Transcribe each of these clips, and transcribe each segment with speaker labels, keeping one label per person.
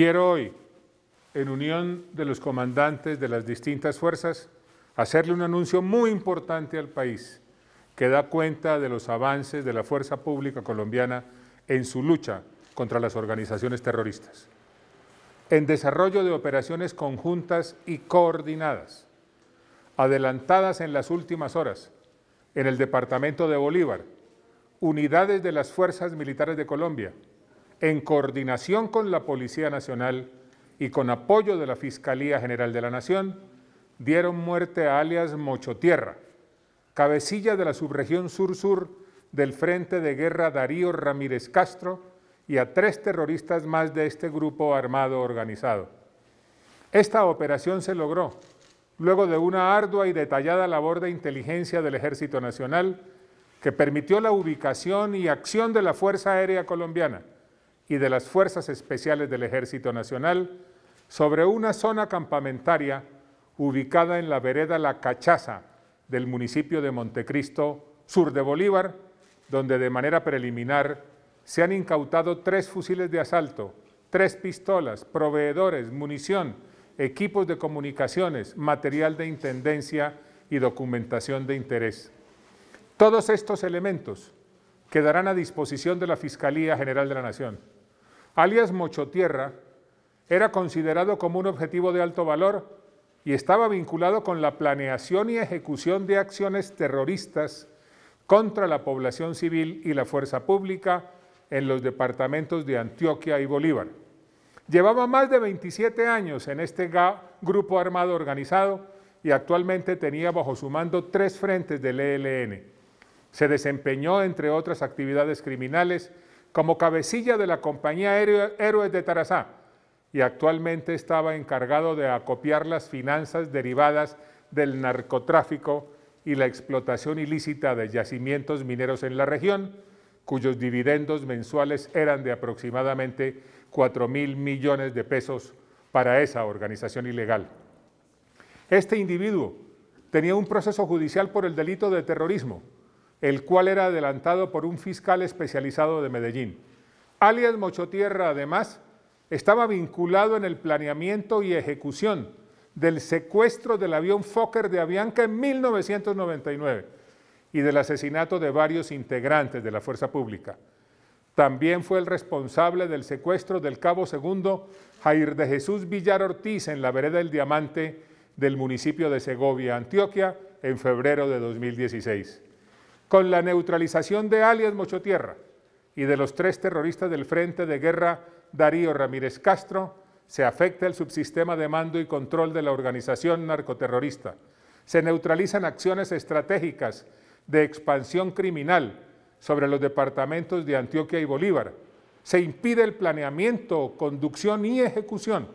Speaker 1: Quiero hoy, en unión de los comandantes de las distintas fuerzas, hacerle un anuncio muy importante al país que da cuenta de los avances de la fuerza pública colombiana en su lucha contra las organizaciones terroristas. En desarrollo de operaciones conjuntas y coordinadas, adelantadas en las últimas horas, en el departamento de Bolívar, unidades de las Fuerzas Militares de Colombia, en coordinación con la Policía Nacional y con apoyo de la Fiscalía General de la Nación, dieron muerte a alias Mochotierra, cabecilla de la subregión sur-sur del Frente de Guerra Darío Ramírez Castro y a tres terroristas más de este grupo armado organizado. Esta operación se logró luego de una ardua y detallada labor de inteligencia del Ejército Nacional que permitió la ubicación y acción de la Fuerza Aérea Colombiana, y de las Fuerzas Especiales del Ejército Nacional sobre una zona campamentaria ubicada en la vereda La Cachaza del municipio de Montecristo, sur de Bolívar, donde de manera preliminar se han incautado tres fusiles de asalto, tres pistolas, proveedores, munición, equipos de comunicaciones, material de intendencia y documentación de interés. Todos estos elementos quedarán a disposición de la Fiscalía General de la Nación alias Mochotierra, era considerado como un objetivo de alto valor y estaba vinculado con la planeación y ejecución de acciones terroristas contra la población civil y la fuerza pública en los departamentos de Antioquia y Bolívar. Llevaba más de 27 años en este GA, grupo armado organizado y actualmente tenía bajo su mando tres frentes del ELN. Se desempeñó, entre otras actividades criminales, como cabecilla de la compañía Héroes de Tarazá y actualmente estaba encargado de acopiar las finanzas derivadas del narcotráfico y la explotación ilícita de yacimientos mineros en la región, cuyos dividendos mensuales eran de aproximadamente 4 mil millones de pesos para esa organización ilegal. Este individuo tenía un proceso judicial por el delito de terrorismo, el cual era adelantado por un fiscal especializado de Medellín. Alias Mochotierra, además, estaba vinculado en el planeamiento y ejecución del secuestro del avión Fokker de Avianca en 1999 y del asesinato de varios integrantes de la fuerza pública. También fue el responsable del secuestro del cabo segundo Jair de Jesús Villar Ortiz en la vereda del Diamante del municipio de Segovia, Antioquia, en febrero de 2016 con la neutralización de alias Mochotierra y de los tres terroristas del Frente de Guerra Darío Ramírez Castro, se afecta el subsistema de mando y control de la organización narcoterrorista. Se neutralizan acciones estratégicas de expansión criminal sobre los departamentos de Antioquia y Bolívar. Se impide el planeamiento, conducción y ejecución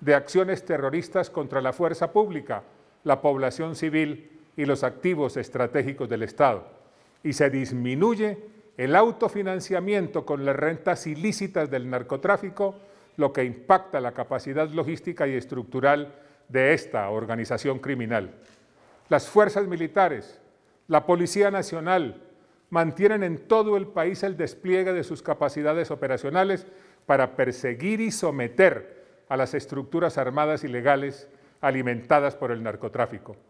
Speaker 1: de acciones terroristas contra la fuerza pública, la población civil y los activos estratégicos del Estado y se disminuye el autofinanciamiento con las rentas ilícitas del narcotráfico, lo que impacta la capacidad logística y estructural de esta organización criminal. Las fuerzas militares, la Policía Nacional, mantienen en todo el país el despliegue de sus capacidades operacionales para perseguir y someter a las estructuras armadas ilegales alimentadas por el narcotráfico.